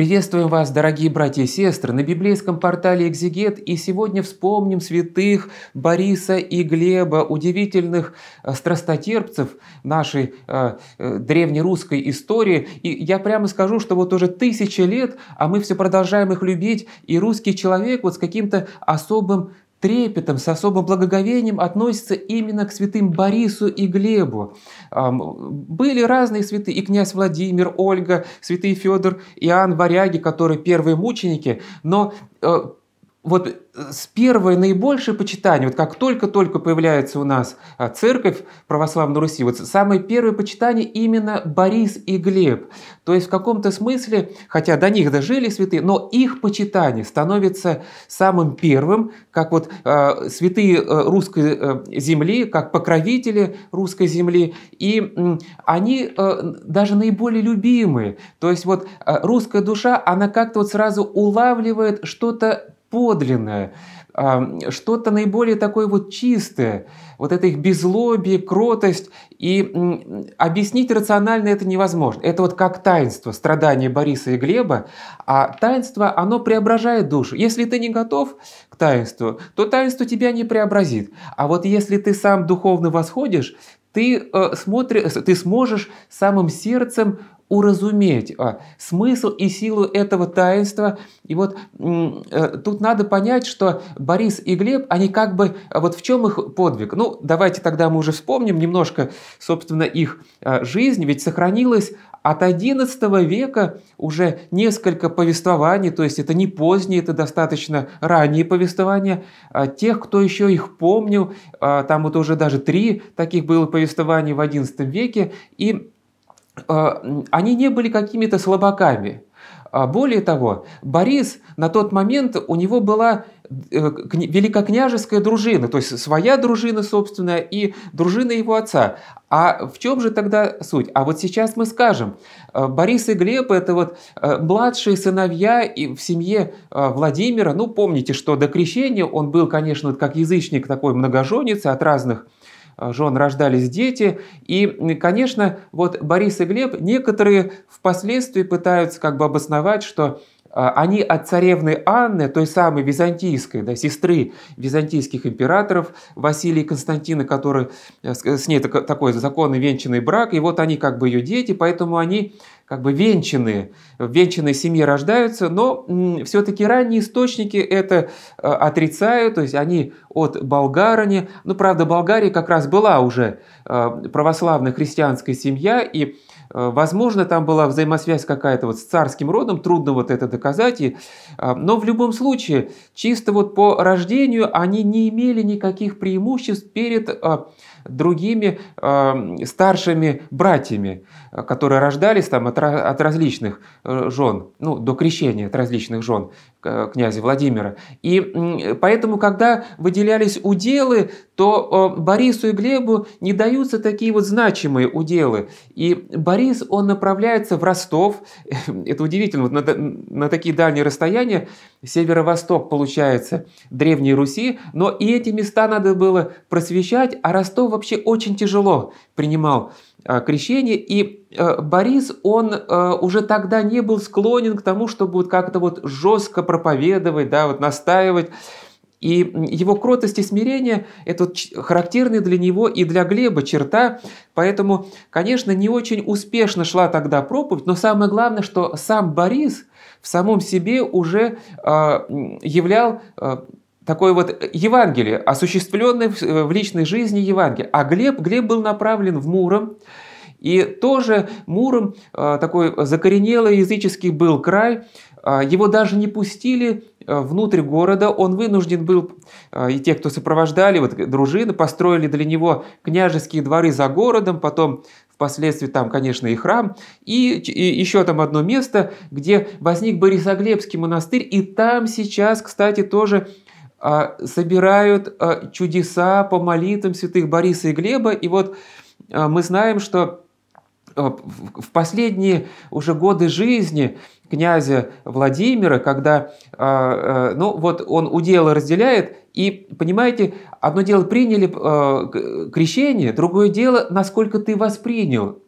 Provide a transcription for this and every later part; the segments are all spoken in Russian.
Приветствуем вас, дорогие братья и сестры, на библейском портале «Экзегет» и сегодня вспомним святых Бориса и Глеба, удивительных э, страстотерпцев нашей э, э, древнерусской истории. И я прямо скажу, что вот уже тысячи лет, а мы все продолжаем их любить, и русский человек вот с каким-то особым трепетом, с особым благоговением относится именно к святым Борису и Глебу. Были разные святые, и князь Владимир, Ольга, святые Федор, Иоанн Варяги, которые первые мученики, но э, вот э, с первое наибольшее почитание, вот как только-только появляется у нас а, церковь православной Руси, вот самое первое почитание именно Борис и Глеб. То есть в каком-то смысле, хотя до них дожили святые, но их почитание становится самым первым, как вот а, э, святые русской э, земли, как покровители русской земли, и э, они э, даже наиболее любимые. То есть вот э, русская душа, она как-то вот сразу улавливает что-то подлинное, а, что-то наиболее такое вот чистое, вот это их безлобие, кротость. И объяснить рационально это невозможно. Это вот как таинство, страдания Бориса и Глеба, а таинство, оно преображает душу. Если ты не готов к таинству, то таинство тебя не преобразит. А вот если ты сам духовно восходишь, ты, э, смотри, э, ты сможешь самым сердцем уразуметь а, смысл и силу этого таинства. И вот э, тут надо понять, что Борис и Глеб, они как бы, а, вот в чем их подвиг? Ну, давайте тогда мы уже вспомним немножко, собственно, их а, жизнь, ведь сохранилась от XI века уже несколько повествований, то есть это не поздние, это достаточно ранние повествования, тех, кто еще их помнил, там вот уже даже три таких было повествований в XI веке, и Э, они не были какими-то слабаками. А более того, Борис на тот момент, у него была э, великокняжеская дружина, то есть своя дружина собственная и дружина его отца. А в чем же тогда суть? А вот сейчас мы скажем, э, Борис и Глеб – это вот младшие сыновья и в семье Владимира. Ну, помните, что до крещения он был, конечно, как язычник такой многоженец от разных а, жен рождались дети. И, конечно, вот Борис и Глеб некоторые впоследствии пытаются как бы обосновать, что а, они от царевны Анны, той самой византийской, да, сестры византийских императоров Василия и Константина, который, э, с ней такой законный венчанный брак, и вот они как бы ее дети, поэтому они как бы венчанные, в венчанной семье рождаются, но все-таки ранние источники это э, отрицают, то есть они от болгарани, ну правда Болгария как раз была уже э, православная христианская семья, и Э, возможно, там была взаимосвязь какая-то вот с царским родом, трудно вот это доказать. И, а, но в любом случае, чисто вот по рождению они не имели никаких преимуществ перед а, другими э, старшими братьями, которые рождались там от, от различных э, жен, ну, до крещения от различных жен э, князя Владимира. И поэтому, когда выделялись уделы, то э, Борису и Глебу не даются такие вот значимые уделы. И Борис, он направляется в Ростов, это удивительно, вот на, на такие дальние расстояния, северо-восток, получается, Древней Руси, но и эти места надо было просвещать, а Ростов вообще очень тяжело принимал а, крещение, и а, Борис, он а, уже тогда не был склонен к тому, чтобы вот как-то вот жестко проповедовать, да, вот настаивать, и его кротость и смирение – это вот характерная для него и для Глеба черта, поэтому, конечно, не очень успешно шла тогда проповедь, но самое главное, что сам Борис – в самом себе уже а, являл а, такое вот Евангелие, осуществленное в э, личной жизни Евангелие. А Глеб, Глеб был направлен в Муром, и тоже Муром а, такой закоренелый языческий был край, его даже не пустили внутрь города, он вынужден был, и те, кто сопровождали, вот дружины, построили для него княжеские дворы за городом, потом впоследствии там, конечно, и храм, и, и еще там одно место, где возник Борисоглебский монастырь, и там сейчас, кстати, тоже а, собирают а, чудеса по молитвам святых Бориса и Глеба, и вот а, мы знаем, что Э, в последние уже годы жизни князя Владимира, когда э, э, ну, вот он удел разделяет, и, понимаете, одно дело приняли крещение, другое дело, насколько ты воспринял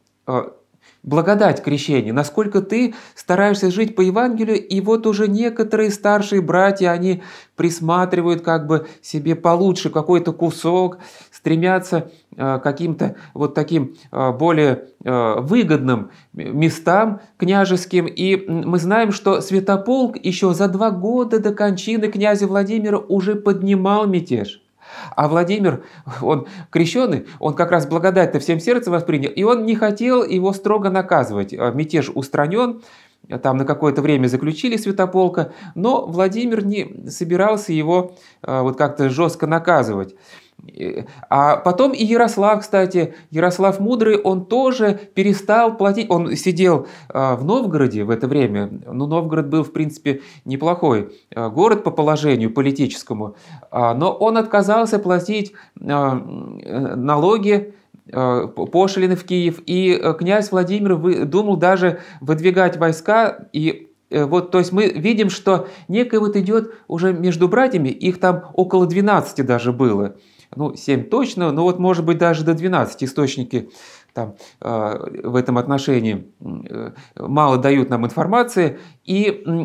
благодать крещения, насколько ты стараешься жить по Евангелию, и вот уже некоторые старшие братья, они присматривают как бы себе получше какой-то кусок, стремятся к э, каким-то вот таким э, более э, выгодным местам княжеским. И мы знаем, что Святополк еще за два года до кончины князя Владимира уже поднимал мятеж. А Владимир, он крещенный, он как раз благодать-то всем сердцем воспринял, и он не хотел его строго наказывать. Мятеж устранен, там на какое-то время заключили святополка, но Владимир не собирался его вот как-то жестко наказывать. Э, а потом и Ярослав, кстати, Ярослав Мудрый, он тоже перестал платить, он сидел а, в Новгороде в это время, ну Новгород был, в принципе, неплохой а, город по положению политическому, а, но он отказался платить налоги, пошлины в Киев, и э, князь Владимир думал даже выдвигать войска и э, вот, то есть мы видим, что некое вот идет уже между братьями, их там около 12 даже было – ну 7 точно, но вот может быть даже до 12 источники там, э, в этом отношении э, мало дают нам информации. И э,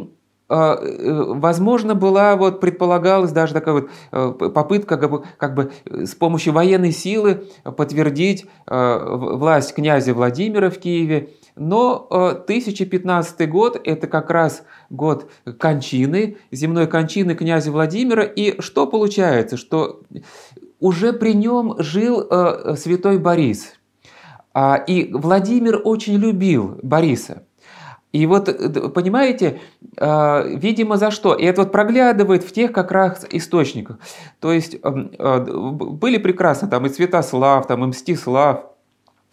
э, возможно, была, вот предполагалась даже такая вот э, попытка как бы, как бы с помощью военной силы подтвердить власть князя Владимира в Киеве. Но 1015 год – это как раз год кончины, земной кончины князя Владимира. И что получается? Что уже при нем жил э, святой Борис. А, и Владимир очень любил Бориса. И вот, э, понимаете, э, видимо, за что? И это вот проглядывает в тех как раз источниках. То есть э, э, были прекрасно там и Святослав, там и Мстислав,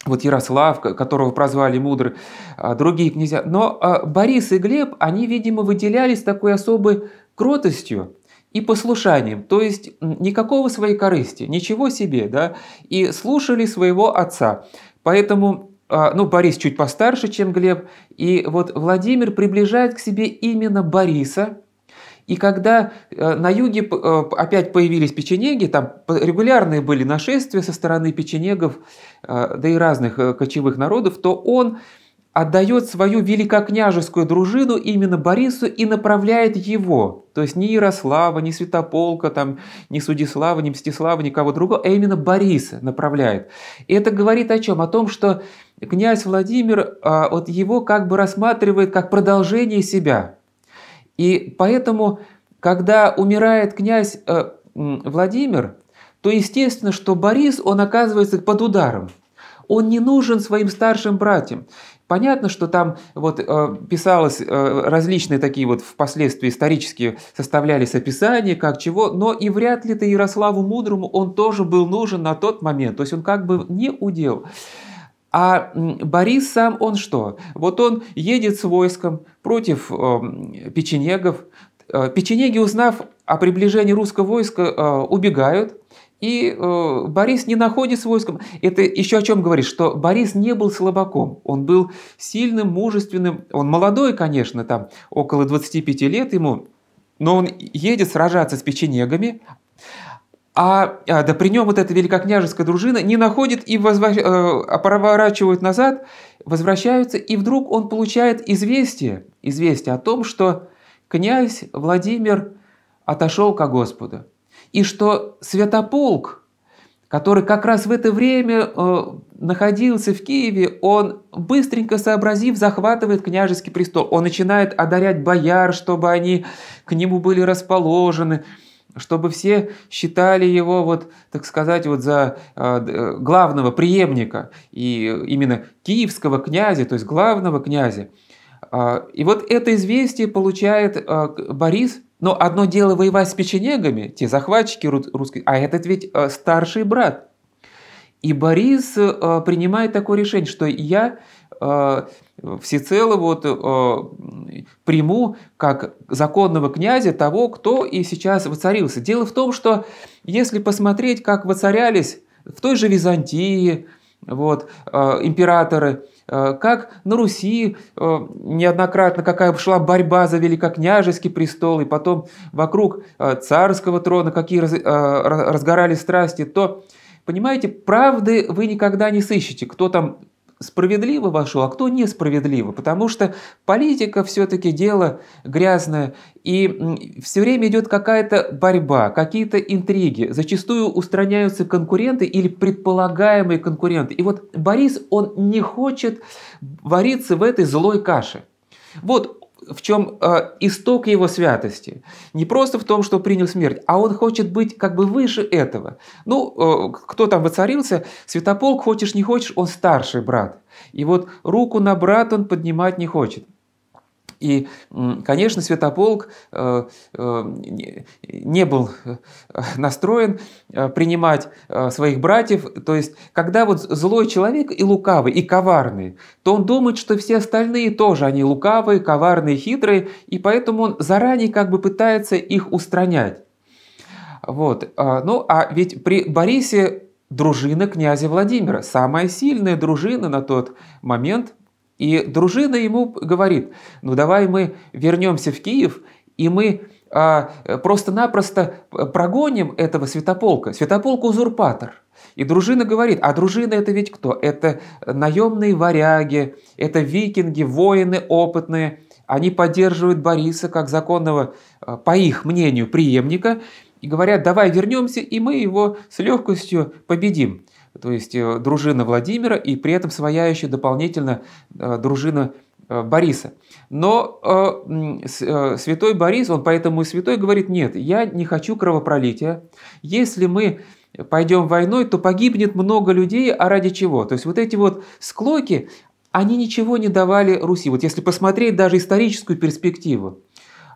вот Ярослав, которого прозвали мудрый, а, другие князья. Но а, Борис и Глеб, они, видимо, выделялись такой особой кротостью, и послушанием, то есть никакого своей корысти, ничего себе, да, и слушали своего отца. Поэтому а, ну, Борис чуть постарше, чем Глеб, и вот Владимир приближает к себе именно Бориса, и когда э, на юге э, опять появились печенеги, там регулярные были нашествия со стороны печенегов, э, да и разных кочевых народов, то он отдает свою великокняжескую дружину именно Борису и направляет его. То есть не Ярослава, не Святополка, там, не Судислава, не Мстислава, никого другого, а именно Бориса направляет. И это говорит о чем? О том, что князь Владимир а, вот его как бы рассматривает как продолжение себя. И поэтому, когда умирает князь а, Владимир, то естественно, что Борис, он оказывается под ударом. Он не нужен своим старшим братьям. Понятно, что там вот э, писалось э, различные такие вот впоследствии исторические составлялись описания, как чего, но и вряд ли-то Ярославу Мудрому он тоже был нужен на тот момент, то есть он как бы не удел. А Борис сам, он что? Вот он едет с войском против э, печенегов. Печенеги, узнав о приближении русского войска, убегают, и э, Борис не находит с войском. Это еще о чем говорит, что Борис не был слабаком. Он был сильным, мужественным. Он молодой, конечно, там около 25 лет ему, но он едет сражаться с печенегами, а, а да при нем вот эта великокняжеская дружина не находит и возвращ, э, а проворачивают назад, возвращаются, и вдруг он получает известие, известие о том, что князь Владимир отошел ко Господу и что Святополк, который как раз в это время э, находился в Киеве, он, быстренько сообразив, захватывает княжеский престол. Он начинает одарять бояр, чтобы они к нему были расположены, чтобы все считали его, вот, так сказать, вот за э, э, главного преемника и именно киевского князя, то есть главного князя. А, и вот это известие получает Борис но одно дело воевать с печенегами, те захватчики русские, а этот ведь э, старший брат. И Борис э, принимает такое решение, что я э, всецело вот приму как законного князя того, кто и сейчас воцарился. Дело в том, что если посмотреть, как воцарялись в той же Византии вот, императоры, Э, как на Руси э, неоднократно какая шла борьба за великокняжеский престол, и потом вокруг э, царского трона какие разгорались страсти, то, понимаете, правды вы никогда не сыщете, кто там справедливо вошел, а кто несправедливо, потому что политика все-таки дело грязное, и все время идет какая-то борьба, какие-то интриги, зачастую устраняются конкуренты или предполагаемые конкуренты. И вот Борис, он не хочет вариться в этой злой каше. Вот в чем э, исток его святости. Не просто в том, что принял смерть, а он хочет быть как бы выше этого. Ну, э, кто там воцарился, святополк, хочешь не хочешь, он старший брат. И вот руку на брат он поднимать не хочет. И, конечно, Святополк э, э, не был э, настроен принимать своих братьев. То есть, когда вот злой человек и лукавый, и коварный, то он думает, что все остальные тоже, они лукавые, коварные, хитрые, и поэтому он заранее как бы пытается их устранять. Вот. Ну, а ведь при Борисе дружина князя Владимира, самая сильная дружина на тот момент – и дружина ему говорит, ну давай мы вернемся в Киев, и мы а, просто-напросто прогоним этого святополка. Святополк узурпатор. И дружина говорит, а дружина это ведь кто? Это наемные варяги, это викинги, воины опытные. Они поддерживают Бориса как законного, а, по их мнению, преемника. И говорят, давай вернемся, и мы его с легкостью победим то есть э, дружина Владимира и при этом своя еще дополнительно э, дружина э, Бориса. Но святой Борис, он поэтому и святой, говорит, нет, я не хочу кровопролития. Если мы пойдем войной, то погибнет много людей, а ради чего? То есть вот эти вот склоки, они ничего не давали Руси. Вот если посмотреть даже историческую перспективу,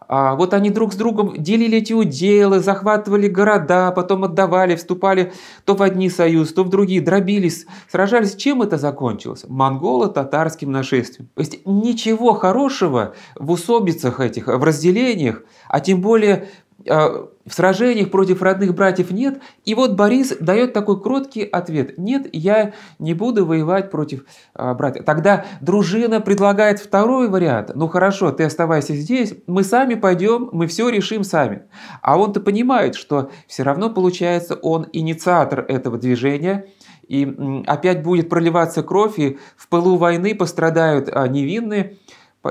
а вот они друг с другом делили эти уделы, захватывали города, потом отдавали, вступали то в одни союзы, то в другие, дробились, сражались. Чем это закончилось? Монголо-татарским нашествием. То есть ничего хорошего в усобицах этих, в разделениях, а тем более а, в сражениях против родных братьев нет. И вот Борис дает такой кроткий ответ. Нет, я не буду воевать против а, братьев. Тогда дружина предлагает второй вариант. Ну хорошо, ты оставайся здесь, мы сами пойдем, мы все решим сами. А он-то понимает, что все равно получается он инициатор этого движения, и опять будет проливаться кровь, и в пылу войны пострадают а, невинные.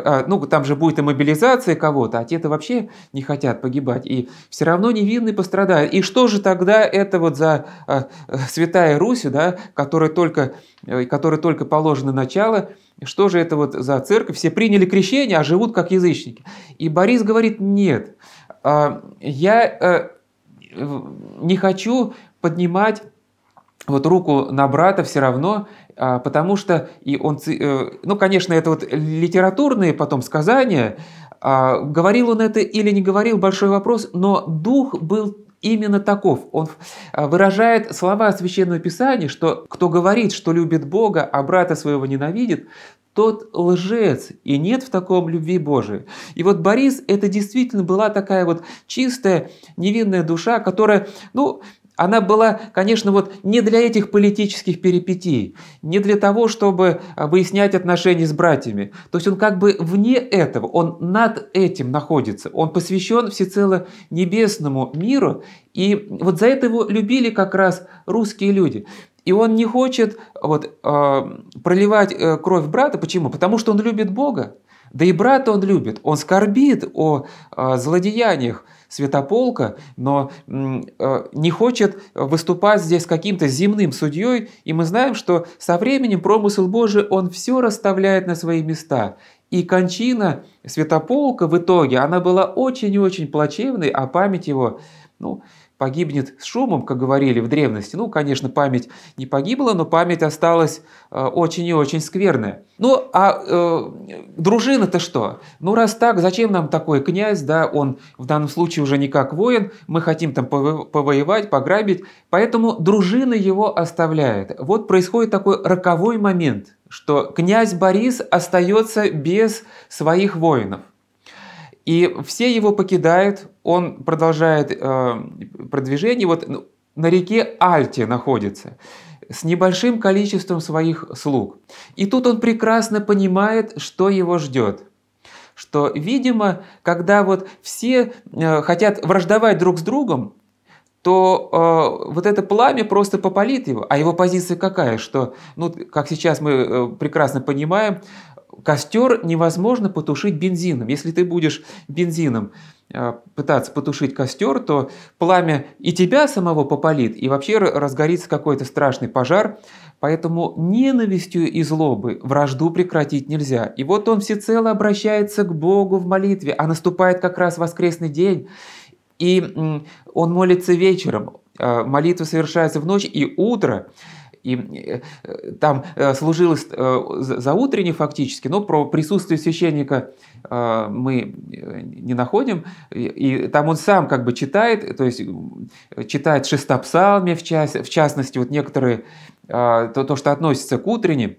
А, ну, там же будет и мобилизация кого-то, а те-то вообще не хотят погибать, и все равно невинные пострадают. И что же тогда это вот за э, святая Русь, да, которая только, э, которой только положено начало, что же это вот за церковь? Все приняли крещение, а живут как язычники. И Борис говорит, нет, а, э, я не хочу поднимать вот руку на брата все равно, а, потому что и он, э, ну, конечно, это вот литературные потом сказания, а, говорил он это или не говорил, большой вопрос, но дух был именно таков. Он а, выражает слова Священного Писания, что кто говорит, что любит Бога, а брата своего ненавидит, тот лжец, и нет в таком любви Божией. И вот Борис, это действительно была такая вот чистая, невинная душа, которая, ну, она была, конечно, вот не для этих политических перипетий, не для того, чтобы а, выяснять отношения с братьями. То есть он как бы вне этого, он над этим находится, он посвящен всецело небесному миру, и вот за это его любили как раз русские люди. И он не хочет вот, а, проливать э, кровь брата. Почему? Потому что он любит Бога. Да и брата он любит, он скорбит о э, злодеяниях святополка, но э, не хочет выступать здесь каким-то земным судьей, и мы знаем, что со временем промысел Божий, он все расставляет на свои места. И кончина святополка в итоге, она была очень очень плачевной, а память его, ну, погибнет с шумом, как говорили в древности. Ну, конечно, память не погибла, но память осталась э, очень и очень скверная. Ну, а э, дружина-то что? Ну, раз так, зачем нам такой князь, да, он в данном случае уже не как воин, мы хотим там повоевать, пограбить, поэтому дружина его оставляет. Вот происходит такой роковой момент, что князь Борис остается без своих воинов. И все его покидают, он продолжает э, продвижение. Вот ну, на реке Альте находится с небольшим количеством своих слуг. И тут он прекрасно понимает, что его ждет что, видимо, когда вот все э, хотят враждовать друг с другом, то э, вот это пламя просто попалит его. А его позиция какая? Что, ну, как сейчас мы э, прекрасно понимаем, Костер невозможно потушить бензином. Если ты будешь бензином э, пытаться потушить костер, то пламя и тебя самого попалит, и вообще разгорится какой-то страшный пожар. Поэтому ненавистью и злобы вражду прекратить нельзя. И вот он всецело обращается к Богу в молитве, а наступает как раз воскресный день, и он молится вечером, э, молитва совершается в ночь и утро. И э, там э, служилось э, за утренне фактически, но про присутствие священника мы не находим. И там он сам как бы читает, то есть читает шестопсалмия в, частности, вот некоторые, то, то что относится к утренним,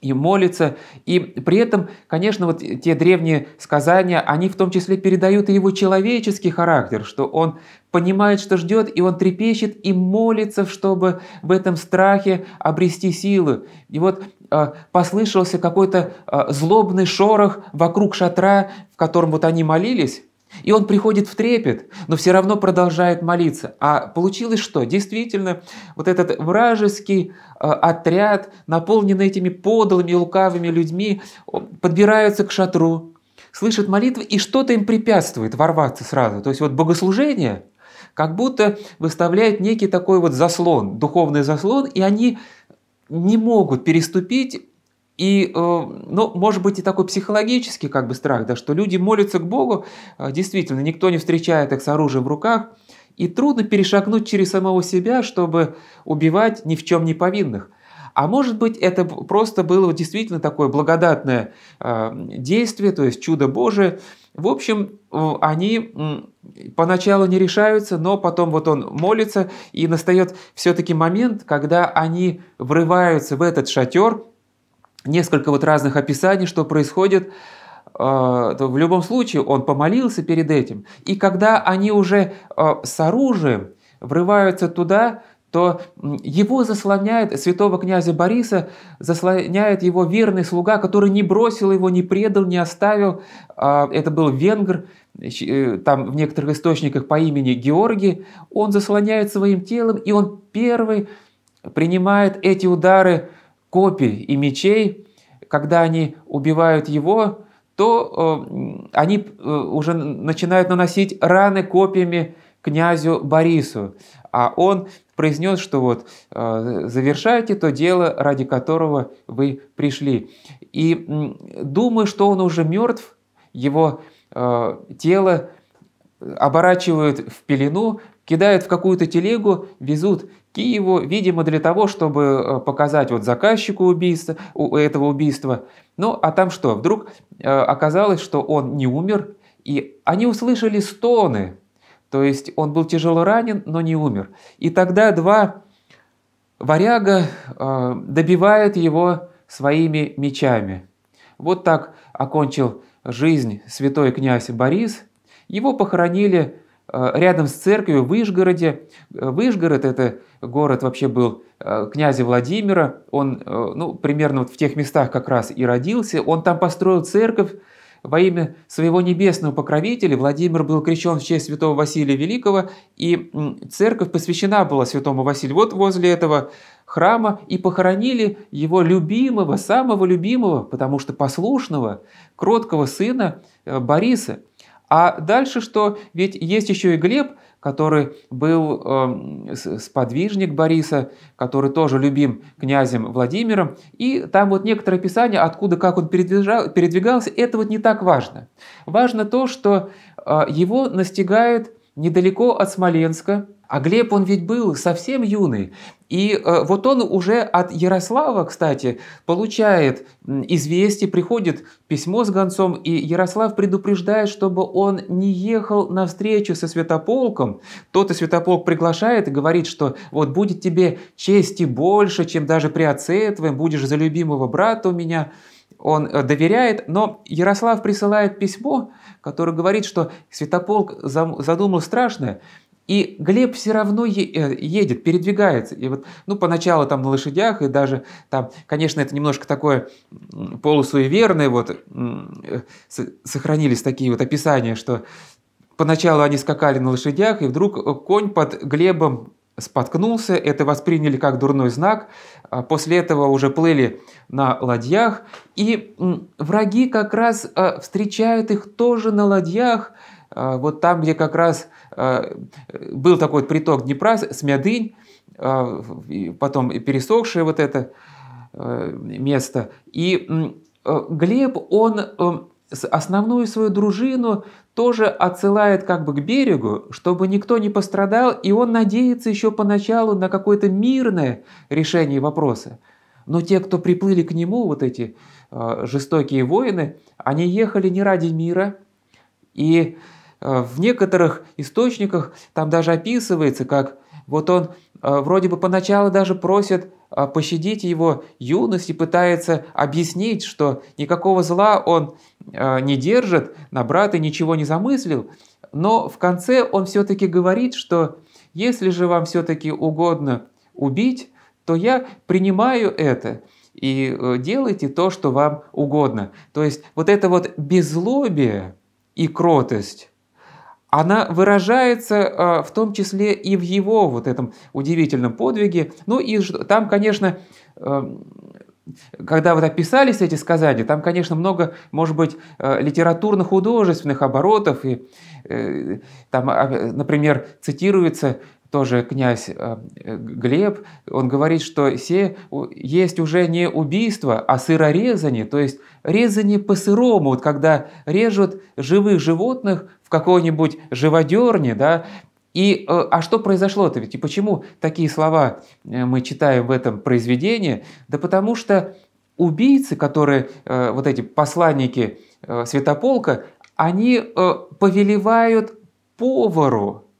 и молится. И при этом, конечно, вот те древние сказания, они в том числе передают и его человеческий характер, что он понимает, что ждет, и он трепещет и молится, чтобы в этом страхе обрести силы. И вот э, послышался какой-то э, злобный шорох вокруг шатра, в котором вот они молились, и он приходит в трепет, но все равно продолжает молиться. А получилось что? Действительно, вот этот вражеский э, отряд, наполненный этими подлыми лукавыми людьми, подбираются к шатру, слышат молитвы, и что-то им препятствует ворваться сразу. То есть вот богослужение как будто выставляет некий такой вот заслон, духовный заслон, и они не могут переступить и, э, ну, может быть, и такой психологический как бы страх, да, что люди молятся к Богу, э, действительно, никто не встречает их с оружием в руках, и трудно перешагнуть через самого себя, чтобы убивать ни в чем не повинных. А может быть, это просто было действительно такое благодатное э, действие, то есть чудо Божие. В общем, они поначалу не решаются, но потом вот он молится, и настает все-таки момент, когда они врываются в этот шатер, несколько вот разных описаний, что происходит, а, то в любом случае он помолился перед этим. И когда они уже а, с оружием врываются туда, то его заслоняет, святого князя Бориса, заслоняет его верный слуга, который не бросил его, не предал, не оставил. А, это был венгр, э, там в некоторых источниках по имени Георгий. Он заслоняет своим телом, и он первый принимает эти удары копий и мечей, когда они убивают его, то э, они э, уже начинают наносить раны копьями князю Борису. А он произнес, что вот э, завершайте то дело, ради которого вы пришли. И э, думаю, что он уже мертв, его э, тело оборачивают в пелену, кидают в какую-то телегу, везут Киеву, видимо, для того, чтобы э, показать вот заказчику убийства, этого убийства. Ну, а там что? Вдруг э, оказалось, что он не умер, и они услышали стоны. То есть он был тяжело ранен, но не умер. И тогда два варяга э, добивают его своими мечами. Вот так окончил жизнь святой князь Борис. Его похоронили Э, рядом с церковью в Ижгороде. Э, Выжгород – это город вообще был э, князя Владимира. Он ну, примерно вот в тех местах как раз и родился. Он там построил церковь во имя своего небесного покровителя. Владимир был крещен в честь святого Василия Великого, и церковь посвящена была святому Василию. Вот возле этого храма и похоронили его любимого, самого любимого, потому что послушного, кроткого сына Бориса – а дальше что? Ведь есть еще и Глеб, который был э, сподвижник Бориса, который тоже любим князем Владимиром. И там вот некоторые описания, откуда, как он передвигался, это вот не так важно. Важно то, что э, его настигает недалеко от Смоленска. А Глеб, он ведь был совсем юный. И э, вот он уже от Ярослава, кстати, получает известие, приходит письмо с гонцом, и Ярослав предупреждает, чтобы он не ехал на встречу со святополком. Тот и святополк приглашает и говорит, что вот будет тебе чести больше, чем даже при отце твоем, будешь за любимого брата у меня он э, доверяет, но Ярослав присылает письмо, которое говорит, что Святополк задумал страшное, и Глеб все равно э, едет, передвигается. И вот, ну, поначалу там на лошадях, и даже там, конечно, это немножко такое полусуеверное, вот, э, сохранились такие вот описания, что поначалу они скакали на лошадях, и вдруг конь под Глебом споткнулся, это восприняли как дурной знак, а после этого уже плыли на ладьях, и враги как раз а, встречают их тоже на ладьях, а, вот там, где как раз был такой приток Днепра, Смядынь, потом пересохшее вот это место. И Глеб, он основную свою дружину тоже отсылает как бы к берегу, чтобы никто не пострадал, и он надеется еще поначалу на какое-то мирное решение вопроса. Но те, кто приплыли к нему, вот эти э, жестокие воины, они ехали не ради мира. И э, в некоторых источниках там даже описывается, как вот он э, вроде бы поначалу даже просит э, пощадить его юность и пытается объяснить, что никакого зла он Э, не держит, на брата ничего не замыслил, но в конце он все-таки говорит, что если же вам все-таки угодно убить, то я принимаю это и э, делайте то, что вам угодно. То есть вот это вот беззлобие и кротость, она выражается э, в том числе и в его вот этом удивительном подвиге. Ну и там, конечно, когда вот описались эти сказания, там, конечно, много, может быть, э, литературно-художественных оборотов, и э, там, а, например, цитируется тоже князь э, Глеб, он говорит, что все есть уже не убийство, а сырорезание, то есть резание по-сырому, вот когда режут живых животных в какой-нибудь живодерне, да, и э, а что произошло-то ведь? И почему такие слова э, мы читаем в этом произведении? Да потому что убийцы, которые, э, вот эти посланники Святополка, они повелевают повару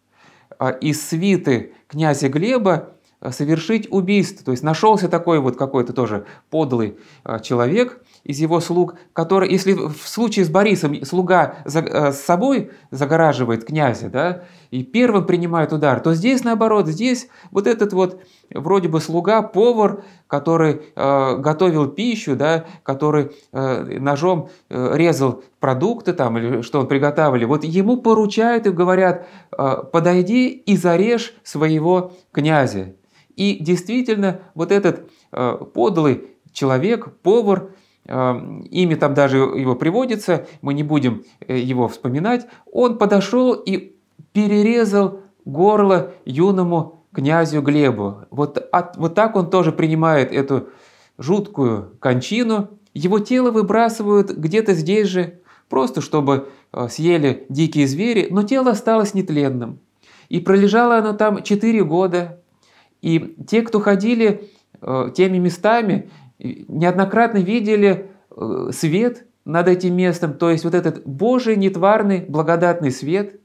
из свиты князя Глеба совершить убийство. То есть нашелся такой вот какой-то тоже подлый человек – из его слуг, который, если в случае с Борисом слуга за, э, с собой загораживает князя, да, и первым принимает удар, то здесь наоборот, здесь вот этот вот вроде бы слуга, повар, который э, готовил пищу, да, который э, ножом э, резал продукты там или что он приготавливал, вот ему поручают и говорят, э, подойди и зарежь своего князя. И действительно вот этот э, подлый человек, повар, имя там даже его приводится, мы не будем э, его вспоминать, он подошел и перерезал горло юному князю Глебу. Вот, от, вот так он тоже принимает эту жуткую кончину. Его тело выбрасывают где-то здесь же, просто чтобы э, съели дикие звери, но тело осталось нетленным. И пролежало оно там 4 года. И те, кто ходили э, теми местами, неоднократно видели э, свет над этим местом, то есть вот этот Божий нетварный благодатный свет.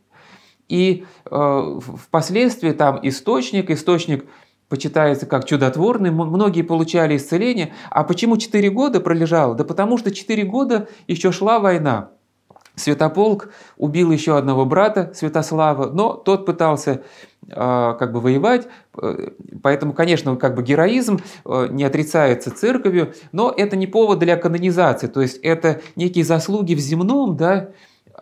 И э, впоследствии там источник, источник почитается как чудотворный, многие получали исцеление. А почему 4 года пролежало? Да потому что 4 года еще шла война. Святополк убил еще одного брата Святослава, но тот пытался э, как бы воевать, э, поэтому, конечно, как бы героизм э, не отрицается церковью, но это не повод для канонизации, то есть это некие заслуги в земном, да,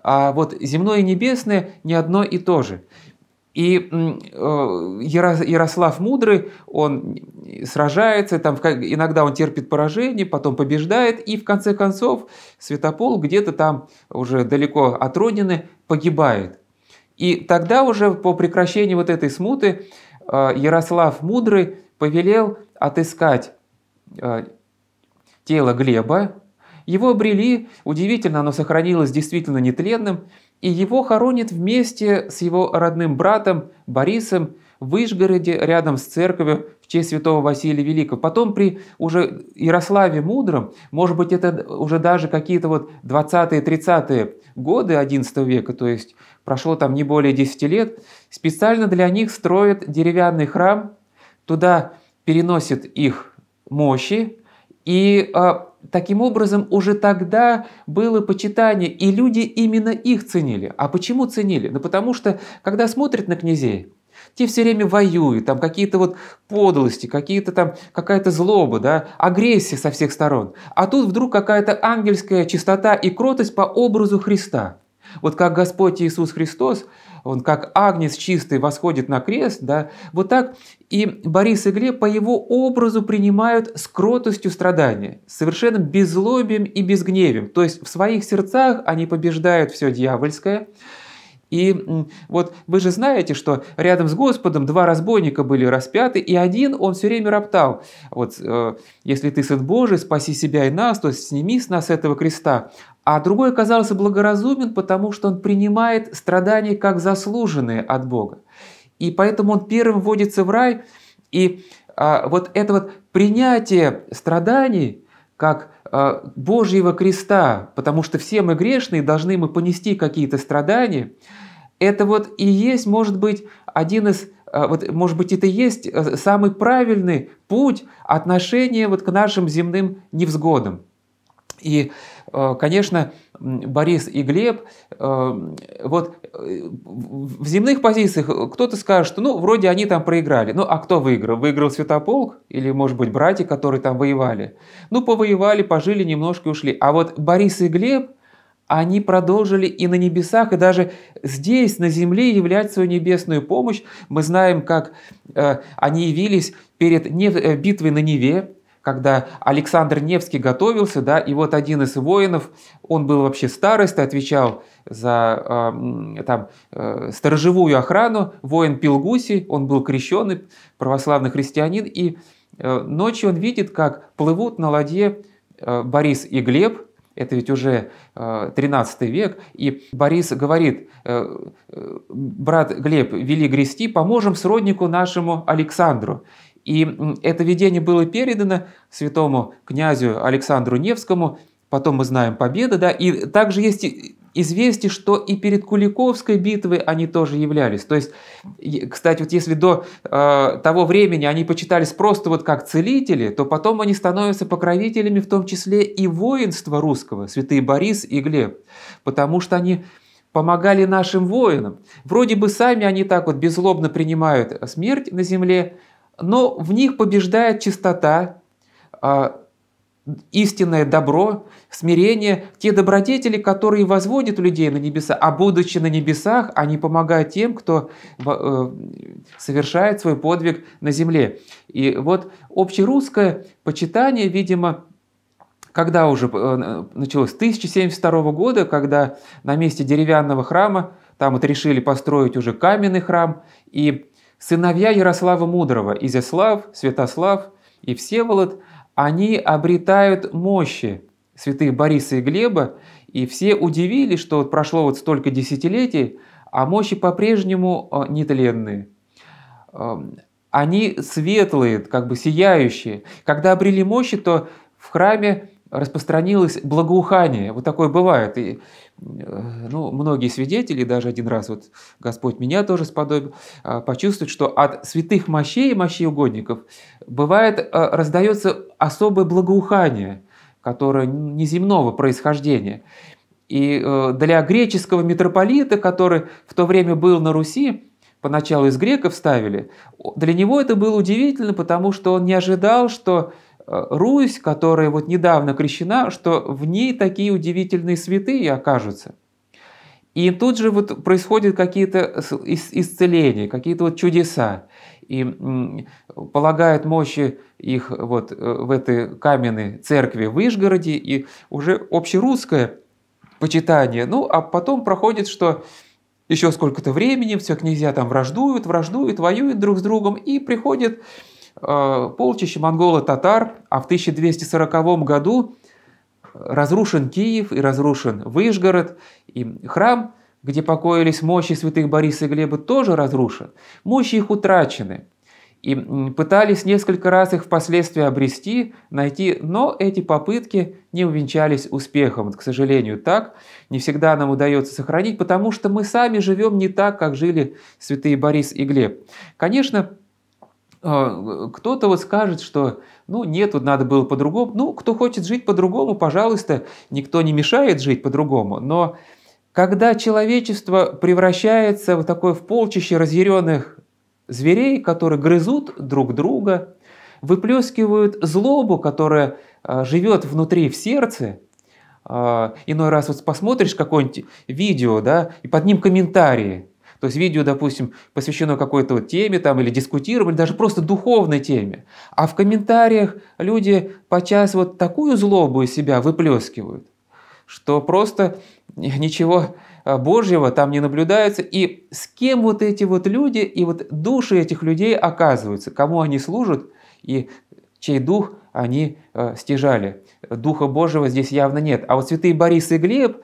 а вот земное и небесное не одно и то же. И э, Ярослав Мудрый, он сражается, там иногда он терпит поражение, потом побеждает, и в конце концов Святопол где-то там уже далеко от Родины погибает. И тогда уже по прекращении вот этой смуты э, Ярослав Мудрый повелел отыскать э, тело Глеба. Его обрели, удивительно, оно сохранилось действительно нетленным, и его хоронят вместе с его родным братом Борисом в Ижгороде рядом с церковью в честь святого Василия Великого. Потом при уже Ярославе Мудром, может быть, это уже даже какие-то вот 20-30-е годы XI века, то есть прошло там не более 10 лет, специально для них строят деревянный храм, туда переносят их мощи, и а, таким образом, уже тогда было почитание, и люди именно их ценили. А почему ценили? Ну потому что, когда смотрят на князей, те все время воюют, там какие-то вот подлости, какие-то там какая-то злоба, да, агрессия со всех сторон. А тут вдруг какая-то ангельская чистота и кротость по образу Христа. Вот как Господь Иисус Христос он как Агнец чистый восходит на крест, да, вот так и Борис и Глеб по его образу принимают с кротостью страдания, совершенно совершенным беззлобием и безгневием. То есть в своих сердцах они побеждают все дьявольское, и вот вы же знаете, что рядом с Господом два разбойника были распяты, и один он все время роптал. Вот, э, если ты сын Божий, спаси себя и нас, то есть сними с нас этого креста. А другой оказался благоразумен, потому что он принимает страдания как заслуженные от Бога. И поэтому он первым вводится в рай. И а, вот это вот принятие страданий – как э, Божьего креста, потому что все мы грешные, должны мы понести какие-то страдания. Это вот и есть, может быть, один из, э, вот, может быть, это и есть э, самый правильный путь отношения вот к нашим земным невзгодам. И, конечно, Борис и Глеб, э, вот э, в земных позициях кто-то скажет, что ну вроде они там проиграли. Ну а кто выиграл? Выиграл Святополк или может быть братья, которые там воевали? Ну повоевали, пожили немножко ушли. А вот Борис и Глеб, они продолжили и на небесах, и даже здесь, на земле, являть свою небесную помощь. Мы знаем, как э, они явились перед битвой на Неве, когда Александр Невский готовился, да, и вот один из воинов, он был вообще староста, отвечал за э, там, э, сторожевую охрану, воин Пилгуси, он был крещенный, православный христианин, и э, ночью он видит, как плывут на ладье э, Борис и Глеб, это ведь уже 13 э, век, и Борис говорит, э, э, брат Глеб, вели грести, поможем сроднику нашему Александру. И это видение было передано святому князю Александру Невскому, потом мы знаем победы, да, и также есть известие, что и перед Куликовской битвой они тоже являлись. То есть, кстати, вот если до э, того времени они почитались просто вот как целители, то потом они становятся покровителями в том числе и воинства русского, святые Борис и Глеб, потому что они помогали нашим воинам. Вроде бы сами они так вот безлобно принимают смерть на земле, но в них побеждает чистота, а, истинное добро, смирение, те добродетели, которые возводят людей на небеса, а будучи на небесах, они помогают тем, кто э, совершает свой подвиг на земле. И вот общерусское почитание, видимо, когда уже э, началось? С 1072 года, когда на месте деревянного храма, там вот решили построить уже каменный храм, и Сыновья Ярослава Мудрого, Изяслав, Святослав и Всеволод, они обретают мощи святых Бориса и Глеба, и все удивились, что прошло вот столько десятилетий, а мощи по-прежнему э, нетленные. Эм, они светлые, как бы сияющие. Когда обрели мощи, то в храме распространилось благоухание. Вот такое бывает. И, э, ну, многие свидетели, даже один раз вот Господь меня тоже сподобил, а, почувствовать, что от святых мощей мощей угодников бывает, э, раздается особое благоухание, которое неземного происхождения. И э, для греческого митрополита, который в то время был на Руси, поначалу из греков ставили, для него это было удивительно, потому что он не ожидал, что Э, Русь, которая вот недавно крещена, что в ней такие удивительные святые окажутся. И тут же вот происходят какие-то исцеления, какие-то вот чудеса. И полагают мощи их вот э, в этой каменной церкви в Вышгороде, и уже общерусское почитание. Ну, а потом проходит, что еще сколько-то времени, все князья там враждуют, враждуют, воюют друг с другом, и приходит Э, полчища монголо-татар, а в 1240 году э, разрушен Киев и разрушен Выжгород, и храм, где покоились мощи святых Бориса и Глеба, тоже разрушен. Мощи их утрачены. И пытались несколько раз их впоследствии обрести, найти, но эти попытки не увенчались успехом. к сожалению, так не всегда нам удается сохранить, потому что мы сами живем не так, как жили святые Борис и Глеб. Конечно, а, кто-то вот скажет, что ну нет, вот надо было по-другому. Ну, кто хочет жить по-другому, пожалуйста, никто не мешает жить по-другому. Но когда человечество превращается в такое в полчище разъяренных зверей, которые грызут друг друга, выплескивают злобу, которая а, живет внутри в сердце, а, иной раз вот посмотришь какое-нибудь видео, да, и под ним комментарии – то есть видео, допустим, посвящено какой-то вот теме там, или дискутируем, или даже просто духовной теме. А в комментариях люди подчас вот такую злобу из себя выплескивают, что просто ничего а, Божьего там не наблюдается. И с кем вот эти вот люди и вот души этих людей оказываются, кому они служат и чей дух они э, стяжали. Духа Божьего здесь явно нет. А вот святые Борис и Глеб,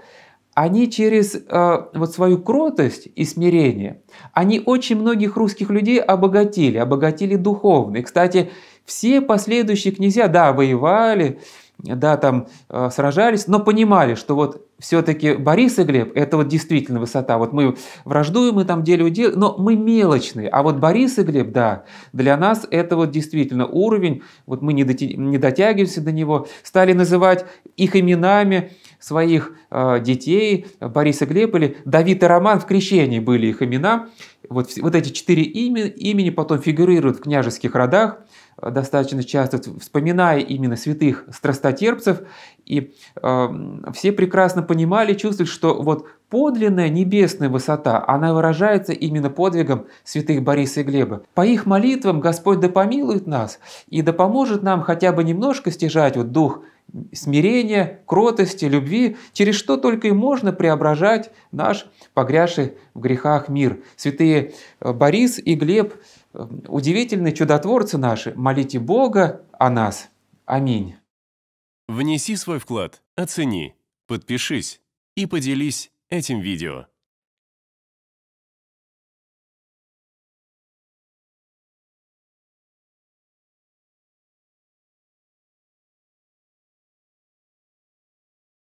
они через э, вот свою кротость и смирение, они очень многих русских людей обогатили, обогатили духовно. И, кстати, все последующие князья, да, воевали, да, там э, сражались, но понимали, что вот все-таки Борис и Глеб – это вот действительно высота. Вот мы враждуем, мы там делю делим, но мы мелочные. А вот Борис и Глеб, да, для нас это вот действительно уровень, вот мы не, доти, не дотягиваемся до него. Стали называть их именами, своих э, детей, Бориса и Глеб были, Давид и Роман в крещении были их имена. Вот, вот эти четыре имени, имени потом фигурируют в княжеских родах, э, достаточно часто вспоминая именно святых страстотерпцев, и э, все прекрасно понимали, чувствовали, что вот подлинная небесная высота, она выражается именно подвигом святых Бориса и Глеба. По их молитвам Господь да помилует нас и да поможет нам хотя бы немножко стяжать вот дух смирения, кротости, любви, через что только и можно преображать наш погрязший в грехах мир. Святые э, Борис и Глеб, э, удивительные чудотворцы наши, молите Бога о нас. Аминь. Внеси свой вклад, оцени, подпишись и поделись этим видео.